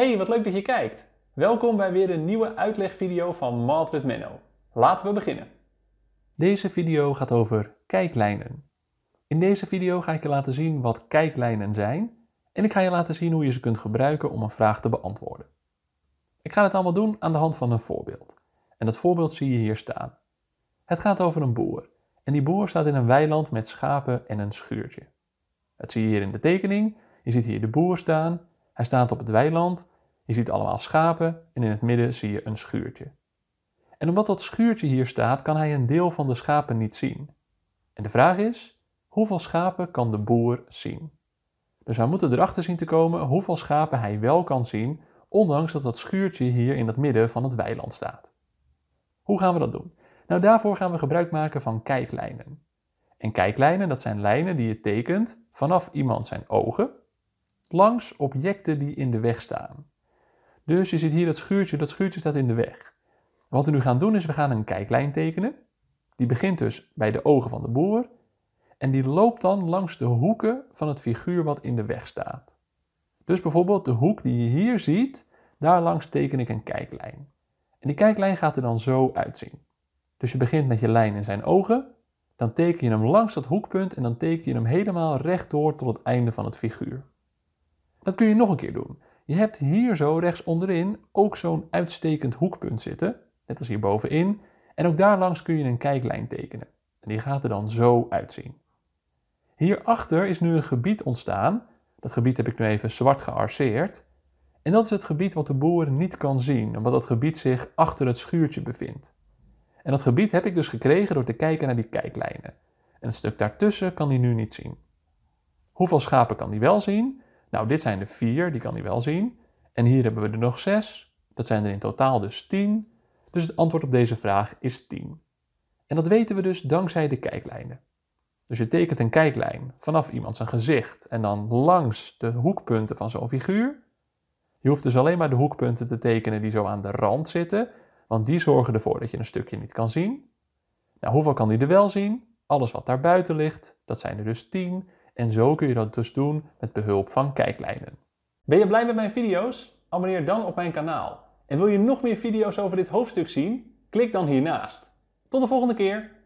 Hey, wat leuk dat je kijkt! Welkom bij weer een nieuwe uitlegvideo van Malt with Menno. Laten we beginnen. Deze video gaat over kijklijnen. In deze video ga ik je laten zien wat kijklijnen zijn en ik ga je laten zien hoe je ze kunt gebruiken om een vraag te beantwoorden. Ik ga het allemaal doen aan de hand van een voorbeeld. En dat voorbeeld zie je hier staan. Het gaat over een boer. En die boer staat in een weiland met schapen en een schuurtje. Dat zie je hier in de tekening. Je ziet hier de boer staan. Hij staat op het weiland je ziet allemaal schapen en in het midden zie je een schuurtje. En omdat dat schuurtje hier staat, kan hij een deel van de schapen niet zien. En de vraag is, hoeveel schapen kan de boer zien? Dus wij moeten erachter zien te komen hoeveel schapen hij wel kan zien, ondanks dat dat schuurtje hier in het midden van het weiland staat. Hoe gaan we dat doen? Nou, daarvoor gaan we gebruik maken van kijklijnen. En kijklijnen, dat zijn lijnen die je tekent vanaf iemand zijn ogen, langs objecten die in de weg staan. Dus je ziet hier dat schuurtje, dat schuurtje staat in de weg. Wat we nu gaan doen is, we gaan een kijklijn tekenen. Die begint dus bij de ogen van de boer. En die loopt dan langs de hoeken van het figuur wat in de weg staat. Dus bijvoorbeeld de hoek die je hier ziet, daar langs teken ik een kijklijn. En die kijklijn gaat er dan zo uitzien. Dus je begint met je lijn in zijn ogen, dan teken je hem langs dat hoekpunt en dan teken je hem helemaal rechtdoor tot het einde van het figuur. Dat kun je nog een keer doen. Je hebt hier zo rechts onderin ook zo'n uitstekend hoekpunt zitten, net als hier bovenin. En ook daar langs kun je een kijklijn tekenen. En die gaat er dan zo uitzien. Hierachter is nu een gebied ontstaan. Dat gebied heb ik nu even zwart gearseerd. En dat is het gebied wat de boer niet kan zien, omdat dat gebied zich achter het schuurtje bevindt. En dat gebied heb ik dus gekregen door te kijken naar die kijklijnen. En het stuk daartussen kan hij nu niet zien. Hoeveel schapen kan hij wel zien? Nou, dit zijn er vier, die kan hij wel zien. En hier hebben we er nog zes. Dat zijn er in totaal dus tien. Dus het antwoord op deze vraag is 10. En dat weten we dus dankzij de kijklijnen. Dus je tekent een kijklijn vanaf iemand zijn gezicht en dan langs de hoekpunten van zo'n figuur. Je hoeft dus alleen maar de hoekpunten te tekenen die zo aan de rand zitten, want die zorgen ervoor dat je een stukje niet kan zien. Nou, hoeveel kan hij er wel zien? Alles wat daar buiten ligt, dat zijn er dus 10. En zo kun je dat dus doen met behulp van kijklijnen. Ben je blij met mijn video's? Abonneer dan op mijn kanaal. En wil je nog meer video's over dit hoofdstuk zien? Klik dan hiernaast. Tot de volgende keer!